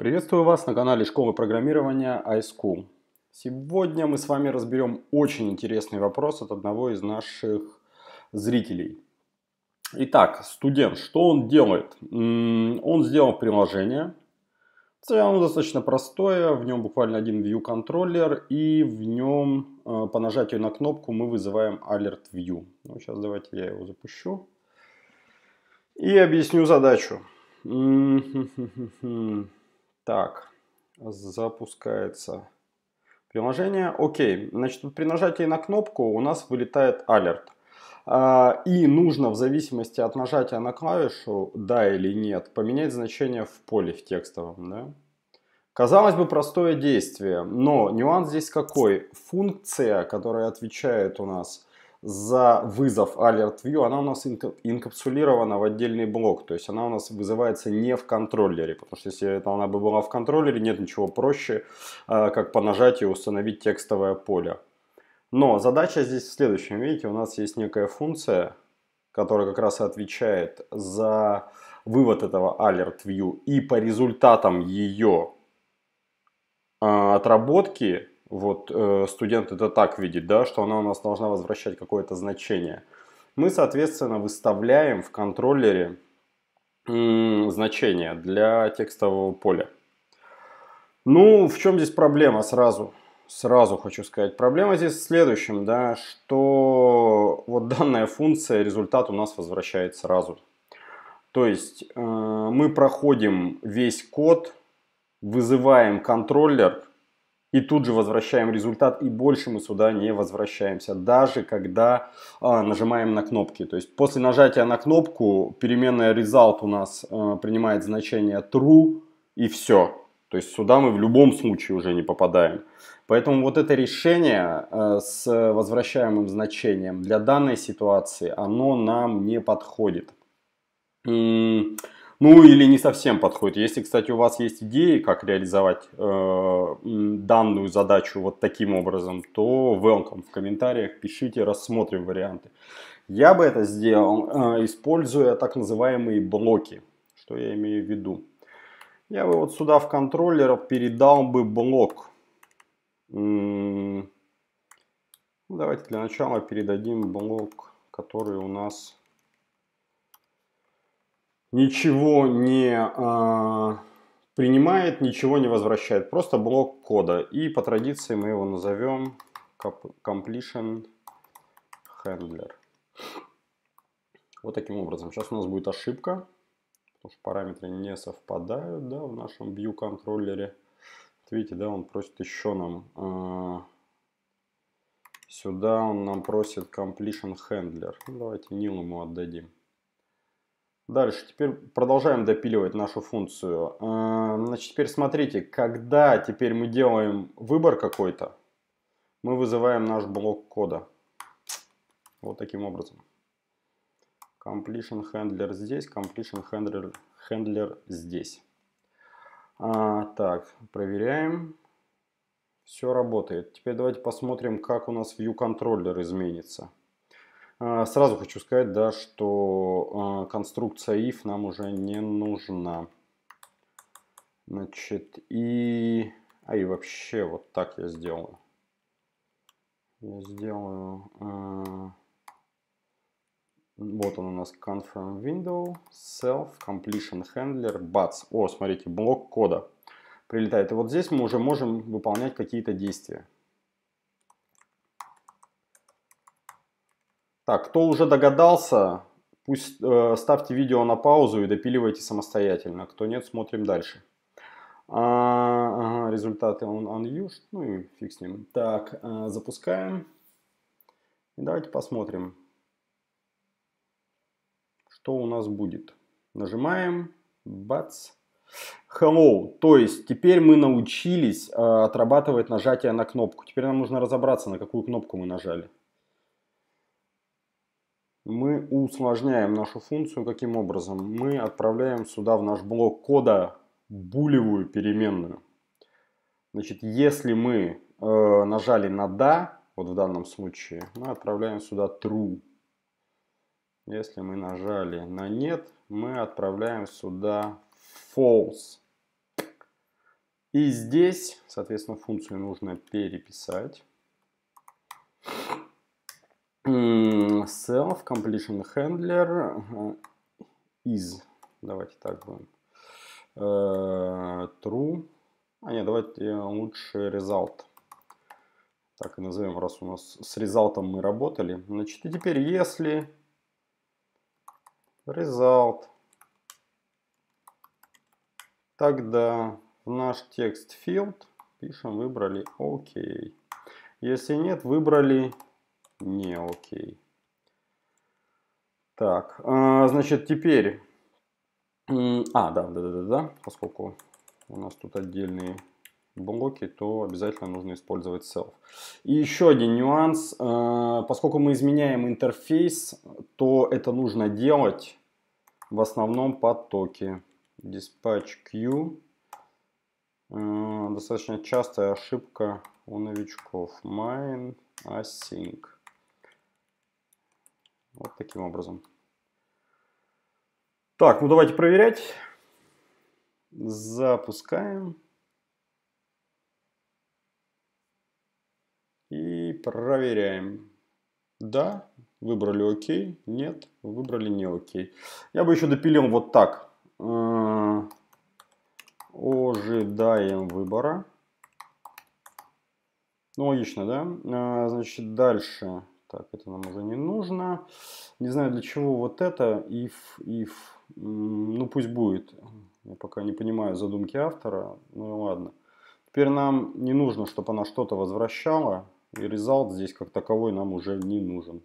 Приветствую вас на канале школы программирования iSchool. Сегодня мы с вами разберем очень интересный вопрос от одного из наших зрителей. Итак, студент, что он делает? Он сделал приложение. Оно достаточно простое, в нем буквально один view контроллер и в нем э, по нажатию на кнопку мы вызываем alert view. Ну, сейчас давайте я его запущу и объясню задачу. Хм, хм, хм, так, запускается приложение. Окей, значит, при нажатии на кнопку у нас вылетает алерт. А, и нужно в зависимости от нажатия на клавишу «да» или «нет» поменять значение в поле в текстовом. Да? Казалось бы, простое действие, но нюанс здесь какой? Функция, которая отвечает у нас за вызов AlertView, она у нас инкапсулирована в отдельный блок, то есть она у нас вызывается не в контроллере, потому что если это она бы была в контроллере, нет ничего проще, э, как по нажатию установить текстовое поле. Но задача здесь в следующем. Видите, у нас есть некая функция, которая как раз и отвечает за вывод этого AlertView и по результатам ее э, отработки вот э, студент это так видит, да, что она у нас должна возвращать какое-то значение. Мы, соответственно, выставляем в контроллере значение для текстового поля. Ну, в чем здесь проблема сразу? Сразу хочу сказать. Проблема здесь в следующем, да, что вот данная функция, результат у нас возвращает сразу. То есть э, мы проходим весь код, вызываем контроллер, и тут же возвращаем результат, и больше мы сюда не возвращаемся, даже когда а, нажимаем на кнопки. То есть после нажатия на кнопку переменная result у нас а, принимает значение true, и все. То есть сюда мы в любом случае уже не попадаем. Поэтому вот это решение а, с возвращаемым значением для данной ситуации, оно нам не подходит. М -м ну или не совсем подходит. Если, кстати, у вас есть идеи, как реализовать э, данную задачу вот таким образом, то welcome в комментариях, пишите, рассмотрим варианты. Я бы это сделал, э, используя так называемые блоки. Что я имею в виду? Я бы вот сюда в контроллер передал бы блок. Ну, давайте для начала передадим блок, который у нас ничего не э, принимает, ничего не возвращает. Просто блок кода. И по традиции мы его назовем completion handler. Вот таким образом. Сейчас у нас будет ошибка, потому что параметры не совпадают да, в нашем view контроллере. Вот видите, да, он просит еще нам... Э, сюда он нам просит completion handler. Ну, давайте nil ему отдадим. Дальше, теперь продолжаем допиливать нашу функцию. Э, значит, теперь смотрите, когда теперь мы делаем выбор какой-то, мы вызываем наш блок кода. Вот таким образом. Completion handler здесь, completion handler, handler здесь. А, так, проверяем. Все работает. Теперь давайте посмотрим, как у нас view Controller изменится. А, сразу хочу сказать, да, что а, конструкция if нам уже не нужна. Значит, и... А и вообще вот так я сделаю. Я сделаю... А, вот он у нас confirm window, self, completion handler, buts. О, смотрите, блок кода прилетает. И вот здесь мы уже можем выполнять какие-то действия. Так, кто уже догадался, пусть э, ставьте видео на паузу и допиливайте самостоятельно. Кто нет, смотрим дальше. А, ага, результаты он unused, ну и фиг с ним. Так, э, запускаем. И давайте посмотрим, что у нас будет. Нажимаем, бац. Hello, то есть теперь мы научились э, отрабатывать нажатие на кнопку. Теперь нам нужно разобраться, на какую кнопку мы нажали мы усложняем нашу функцию каким образом? Мы отправляем сюда в наш блок кода булевую переменную. Значит, если мы э, нажали на «да», вот в данном случае, мы отправляем сюда true. Если мы нажали на «нет», мы отправляем сюда false. И здесь, соответственно, функцию нужно переписать self completion handler is. Давайте так будем. Э, true. А нет, давайте лучше result. Так и назовем, раз у нас с результатом мы работали. Значит, и теперь если result, тогда в наш текст field пишем выбрали OK. Если нет, выбрали не окей. Так, а, значит, теперь... А, да, да, да, да, поскольку у нас тут отдельные блоки, то обязательно нужно использовать self. И еще один нюанс. А, поскольку мы изменяем интерфейс, то это нужно делать в основном потоке. Dispatch queue. А, достаточно частая ошибка у новичков. Mine async. Вот таким образом. Так, ну давайте проверять. Запускаем. И проверяем. Да, выбрали ОК, нет, выбрали не ОК. Я бы еще допилил вот так. Э, ожидаем выбора. Ну, логично, да? Э, значит, дальше. Так, это нам уже не нужно. Не знаю, для чего вот это. If, if. Ну, пусть будет. Я пока не понимаю задумки автора. Ну, и ладно. Теперь нам не нужно, чтобы она что-то возвращала. И результат здесь как таковой нам уже не нужен.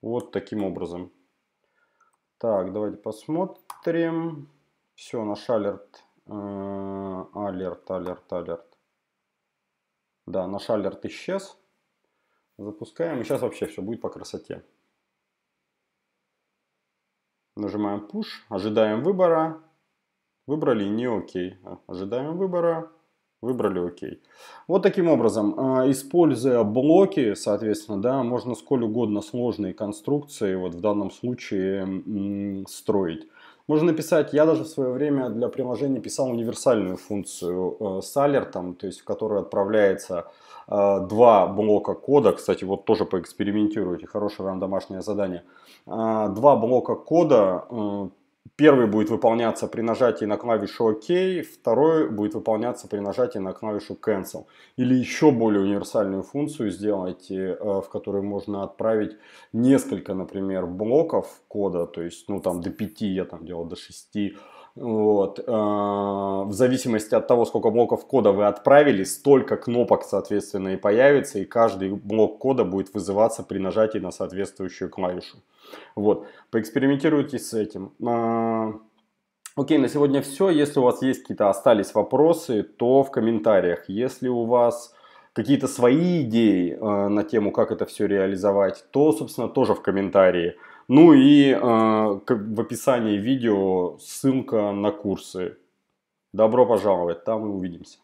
Вот таким образом. Так, давайте посмотрим. Все, наш алерт. Э, алерт, алерт, алерт. Да, наш алерт исчез. Запускаем. И сейчас вообще все будет по красоте. Нажимаем Push, ожидаем выбора. Выбрали не окей, Ожидаем выбора. Выбрали окей. Вот таким образом, э, используя блоки, соответственно, да, можно сколь угодно сложные конструкции, вот в данном случае, строить. Можно написать, я даже в свое время для приложения писал универсальную функцию э, с алертом, то есть в которую отправляется э, два блока кода, кстати, вот тоже поэкспериментируйте, хорошее вам домашнее задание, э, два блока кода э, Первый будет выполняться при нажатии на клавишу ОК, второй будет выполняться при нажатии на клавишу Cancel. Или еще более универсальную функцию сделать, э, в которой можно отправить несколько, например, блоков кода, то есть, ну там до 5, я там делал до 6 вот. Э, в зависимости от того, сколько блоков кода вы отправили, столько кнопок, соответственно, и появится, и каждый блок кода будет вызываться при нажатии на соответствующую клавишу. Вот. Поэкспериментируйте с этим. А, окей, на сегодня все. Если у вас есть какие-то остались вопросы, то в комментариях. Если у вас какие-то свои идеи э, на тему, как это все реализовать, то, собственно, тоже в комментарии. Ну и э, как в описании видео ссылка на курсы. Добро пожаловать, там и увидимся.